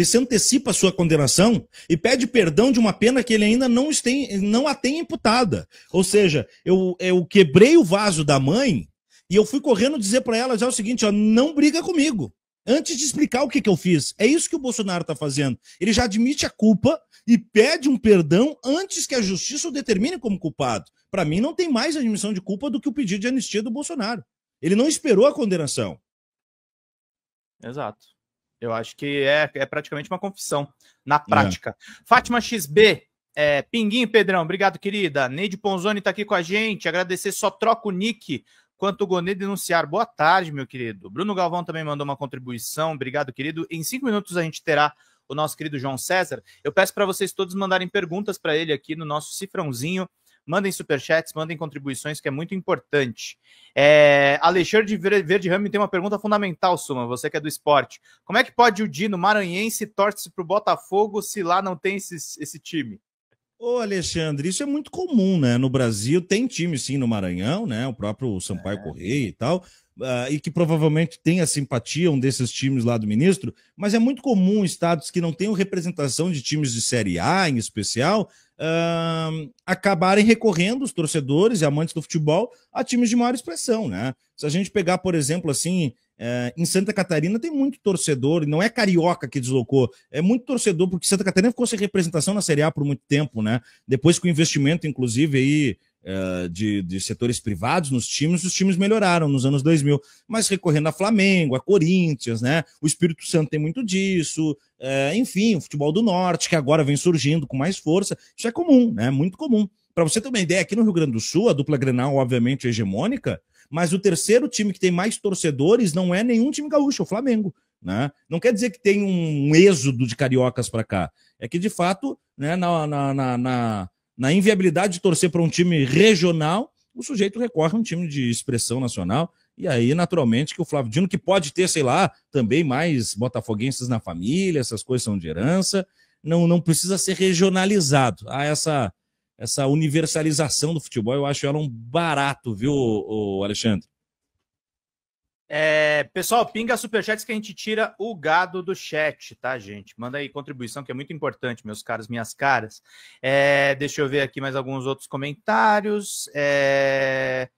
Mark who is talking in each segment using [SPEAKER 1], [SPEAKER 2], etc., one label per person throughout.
[SPEAKER 1] ele se antecipa à sua condenação e pede perdão de uma pena que ele ainda não, tem, não a tem imputada. Ou seja, eu, eu quebrei o vaso da mãe e eu fui correndo dizer para ela já o seguinte: ó, não briga comigo. Antes de explicar o que, que eu fiz. É isso que o Bolsonaro está fazendo. Ele já admite a culpa e pede um perdão antes que a justiça o determine como culpado. Para mim, não tem mais admissão de culpa do que o pedido de anistia do Bolsonaro. Ele não esperou a condenação.
[SPEAKER 2] Exato. Eu acho que é, é praticamente uma confissão na é. prática. É. Fátima XB, é, Pinguim Pedrão, obrigado, querida. Neide Ponzoni está aqui com a gente. Agradecer, só troca o nick quanto o Gonê denunciar. Boa tarde, meu querido. Bruno Galvão também mandou uma contribuição. Obrigado, querido. Em cinco minutos a gente terá o nosso querido João César. Eu peço para vocês todos mandarem perguntas para ele aqui no nosso cifrãozinho Mandem superchats, mandem contribuições, que é muito importante. É, Alexandre Verde Rame tem uma pergunta fundamental, Suma, você que é do esporte. Como é que pode o Dino Maranhense torce para o Botafogo se lá não tem esse, esse time? Ô, Alexandre, isso é muito
[SPEAKER 1] comum, né? No Brasil tem time, sim, no Maranhão, né? O próprio Sampaio é. Correia e tal, uh, e que provavelmente tem a simpatia, um desses times lá do ministro, mas é muito comum estados que não tenham representação de times de Série A, em especial, uh, acabarem recorrendo, os torcedores e amantes do futebol, a times de maior expressão, né? Se a gente pegar, por exemplo, assim, é, em Santa Catarina tem muito torcedor, não é carioca que deslocou, é muito torcedor, porque Santa Catarina ficou sem representação na Série A por muito tempo, né? Depois que o investimento, inclusive, aí. É, de, de setores privados nos times, os times melhoraram nos anos 2000, mas recorrendo a Flamengo, a Corinthians, né? O Espírito Santo tem muito disso, é, enfim, o futebol do Norte, que agora vem surgindo com mais força, isso é comum, né? Muito comum. Para você ter uma ideia, aqui no Rio Grande do Sul, a dupla Grenal, obviamente, é hegemônica, mas o terceiro time que tem mais torcedores não é nenhum time gaúcho, é o Flamengo. Né? Não quer dizer que tem um êxodo de cariocas para cá. É que, de fato, né, na, na, na, na inviabilidade de torcer para um time regional, o sujeito recorre a um time de expressão nacional. E aí, naturalmente, que o Flávio Dino, que pode ter, sei lá, também mais botafoguenses na família, essas coisas são de herança, não, não precisa ser regionalizado. Há essa, essa universalização do futebol, eu acho ela um barato, viu, Alexandre?
[SPEAKER 2] É, pessoal, pinga superchats que a gente tira o gado do chat, tá, gente? Manda aí contribuição, que é muito importante, meus caros, minhas caras. É, deixa eu ver aqui mais alguns outros comentários. É,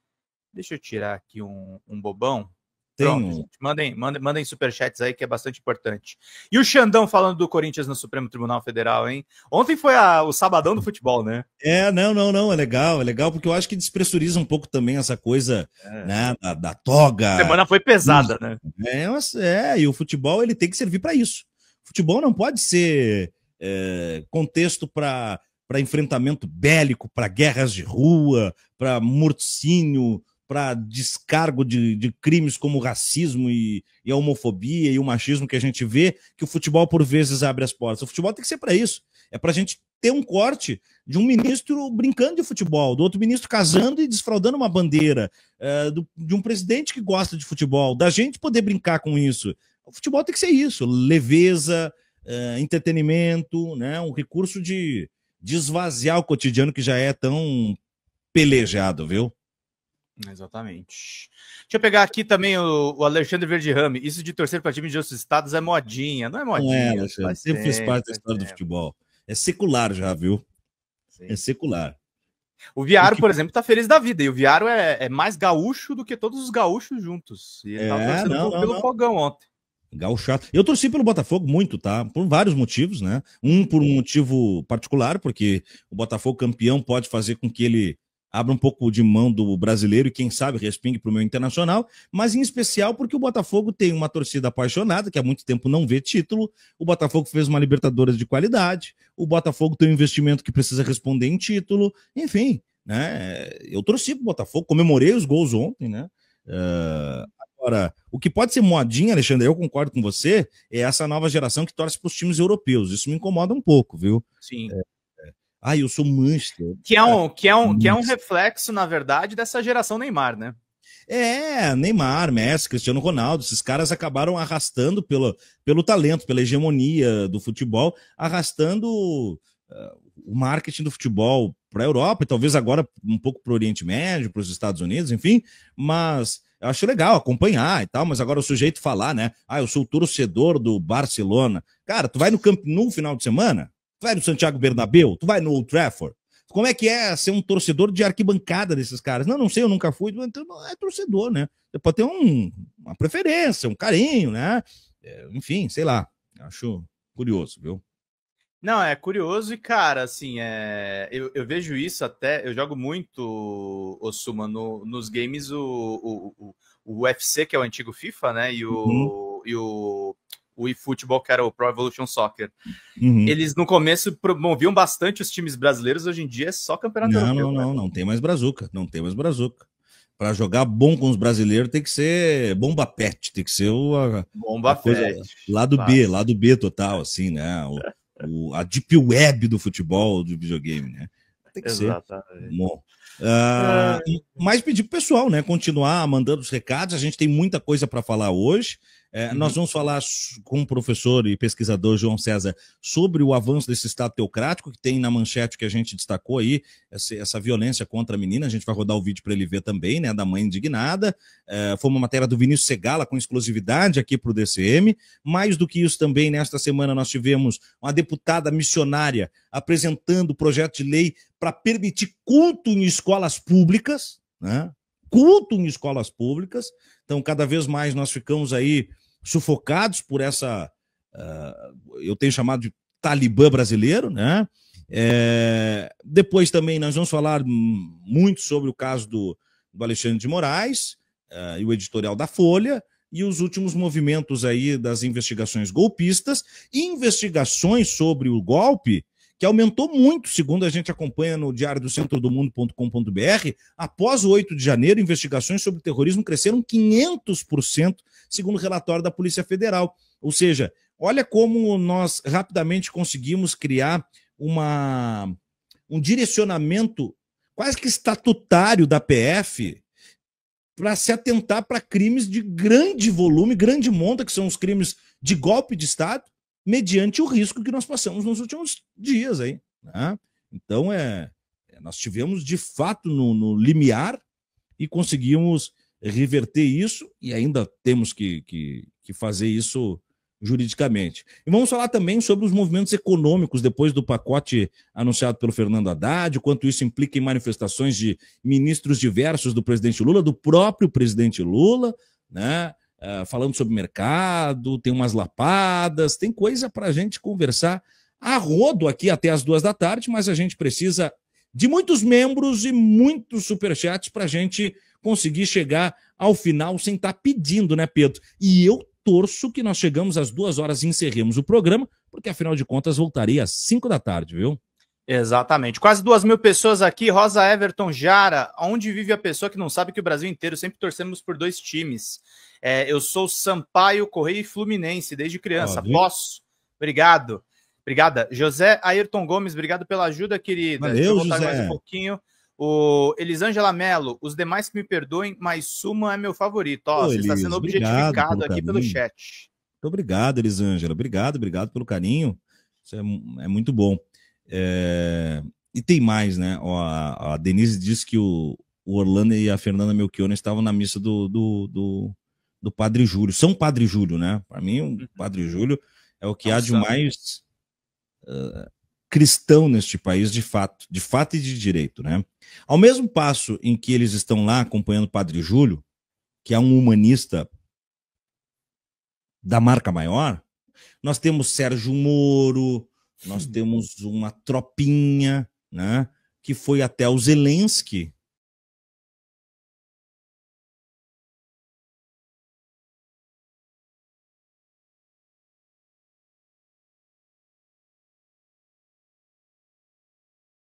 [SPEAKER 2] deixa eu tirar aqui um, um bobão. Tem Pronto, um. gente, mandem, mandem, mandem superchats aí, que é bastante importante. E o Xandão falando do Corinthians no Supremo Tribunal Federal, hein? Ontem foi a, o sabadão do futebol, né? É, não, não,
[SPEAKER 1] não, é legal, é legal, porque eu acho que despressuriza um pouco também essa coisa é. né, da, da, toga. A semana
[SPEAKER 2] foi pesada, né?
[SPEAKER 1] É, é, e o futebol ele tem que servir para isso. O futebol não pode ser é, contexto para enfrentamento bélico, para guerras de rua, para morticínio, para descargo de, de, crimes como racismo e, e, a homofobia e o machismo que a gente vê, que o futebol por vezes abre as portas. O futebol tem que ser para isso. É para a gente ter um corte de um ministro brincando de futebol, do outro ministro casando e desfraudando uma bandeira, é, do, de um presidente que gosta de futebol, da gente poder brincar com isso. O futebol tem que ser isso: leveza, é, entretenimento, né, um recurso de, de esvaziar o cotidiano que já é tão pelejado, viu?
[SPEAKER 2] Exatamente. Deixa eu pegar aqui também o, o Alexandre Verdirame. Isso de torcer para time de outros estados é modinha, não é, é modinha? é, eu sempre fiz parte da
[SPEAKER 1] história do futebol. É secular já, viu? Sim. É secular.
[SPEAKER 2] O Viaro, por exemplo, tá feliz da vida. E o Viaro é, é, mais gaúcho do que todos os gaúchos juntos. E ele é, tava não, pelo não.
[SPEAKER 1] fogão ontem. Gauchado. Eu torci pelo Botafogo muito, tá? Por vários motivos, né? Um por um motivo particular, porque o Botafogo campeão pode fazer com que ele abra um pouco de mão do brasileiro e, quem sabe, respingue para o meu internacional, mas em especial porque o Botafogo tem uma torcida apaixonada, que há muito tempo não vê título, o Botafogo fez uma Libertadores de qualidade, o Botafogo tem um investimento que precisa responder em título, enfim, né? Eu torci para o Botafogo, comemorei os gols ontem, né? Uh, agora, o que pode ser modinha, Alexandre, eu concordo com você, é essa nova geração que torce para os times europeus. Isso me incomoda um pouco, viu? Sim. É, ah, eu sou Manchester. É ah,
[SPEAKER 2] que é um, que é um, que é um reflexo, na verdade, dessa geração Neymar, né?
[SPEAKER 1] É, Neymar, Messi, Cristiano Ronaldo, esses caras acabaram arrastando pelo, pelo talento, pela hegemonia do futebol, arrastando uh, o marketing do futebol para a Europa e talvez agora um pouco para o Oriente Médio, para os Estados Unidos, enfim, mas eu acho legal acompanhar e tal, mas agora o sujeito falar, né? Ah, eu sou torcedor do Barcelona. Cara, tu vai no Camp Nou final de semana? Tu vai no Santiago Bernabeu? Tu vai no Old Trafford? Como é que é ser um torcedor de arquibancada desses caras? Não, não sei, eu nunca fui. Então, é torcedor, né? Você pode ter um, uma preferência, um carinho, né? É, enfim, sei lá. Acho curioso, viu?
[SPEAKER 2] Não, é curioso e, cara, assim, é... eu, eu vejo isso até. Eu jogo muito, Osuma, no, nos games o, o, o, o UFC, que é o antigo FIFA, né? E o, uhum. e o o eFootball, que era o Pro Evolution Soccer. Uhum. Eles no começo promoviam bastante os times brasileiros, hoje em dia é só campeonato não, europeu.
[SPEAKER 1] Não, né? não, não tem mais brazuca, não tem mais brazuca. Para jogar bom com os brasileiros tem que ser bomba pet, tem que ser o a, bomba a coisa, pet. lado Fácil. B, lado B total, assim, né? O, o, a deep web do futebol, do videogame, né? Tem que Exatamente. ser. Bom. Uh, é. Mas pedir pro pessoal, né? Continuar mandando os recados. A gente tem muita coisa para falar hoje. É, uhum. nós vamos falar com o professor e pesquisador João César sobre o avanço desse Estado teocrático que tem na manchete que a gente destacou aí, essa, essa violência contra a menina. A gente vai rodar o vídeo para ele ver também, né? Da mãe indignada. É, foi uma matéria do Vinícius Segala com exclusividade aqui para o DCM. Mais do que isso, também, nesta semana, nós tivemos uma deputada missionária apresentando o projeto de lei para permitir culto em escolas públicas, né? Culto em escolas públicas. Então, cada vez mais nós ficamos aí sufocados por essa, uh, eu tenho chamado de talibã brasileiro, né? É, depois também nós vamos falar muito sobre o caso do, do Alexandre de Moraes uh, e o editorial da Folha e os últimos movimentos aí das investigações golpistas e investigações sobre o golpe que aumentou muito, segundo a gente acompanha no diário do centro do mundo.com.br, após o 8 de janeiro, investigações sobre terrorismo cresceram 500% segundo o relatório da Polícia Federal. Ou seja, olha como nós rapidamente conseguimos criar uma, um direcionamento quase que estatutário da PF para se atentar para crimes de grande volume, grande monta, que são os crimes de golpe de Estado, mediante o risco que nós passamos nos últimos dias aí. Né? Então, é, é nós tivemos de fato no, no limiar e conseguimos reverter isso e ainda temos que, que, que fazer isso juridicamente. E vamos falar também sobre os movimentos econômicos depois do pacote anunciado pelo Fernando Haddad, o quanto isso implica em manifestações de ministros diversos do presidente Lula, do próprio presidente Lula, né? Uh, falando sobre mercado, tem umas lapadas, tem coisa para a gente conversar a rodo aqui até as duas da tarde, mas a gente precisa de muitos membros e muitos superchats para a gente conseguir chegar ao final sem estar tá pedindo, né, Pedro? E eu torço que nós chegamos às duas horas e encerremos o programa, porque afinal de contas voltaria às cinco da tarde, viu?
[SPEAKER 2] Exatamente. Quase duas mil pessoas aqui. Rosa Everton Jara, onde vive a pessoa que não sabe que o Brasil inteiro sempre torcemos por dois times? É, eu sou Sampaio, Correio e Fluminense desde criança. Ah, Posso? Obrigado. Obrigada. José Ayrton Gomes, obrigado pela ajuda, querida. Valeu, Deixa eu voltar José. mais um pouquinho. O Elisângela Mello, os demais que me perdoem, mas Suma é meu favorito. Ó, Ô, você Elis, está sendo objetificado pelo aqui pelo
[SPEAKER 1] chat. Muito obrigado, Elisângela. Obrigado, obrigado pelo carinho. Isso é, é muito bom. É... E tem mais, né? Ó, a, a, Denise disse que o, o, Orlando e a Fernanda Melchiona estavam na missa do, do, do, do Padre Júlio. São Padre Júlio, né? Para mim, o uhum. Padre Júlio é o que Nossa. há de mais cristão neste país de fato, de fato e de direito, né? Ao mesmo passo em que eles estão lá acompanhando o Padre Júlio, que é um humanista da marca maior, nós temos Sérgio Moro, nós temos uma tropinha, né, que foi até o
[SPEAKER 2] Zelensky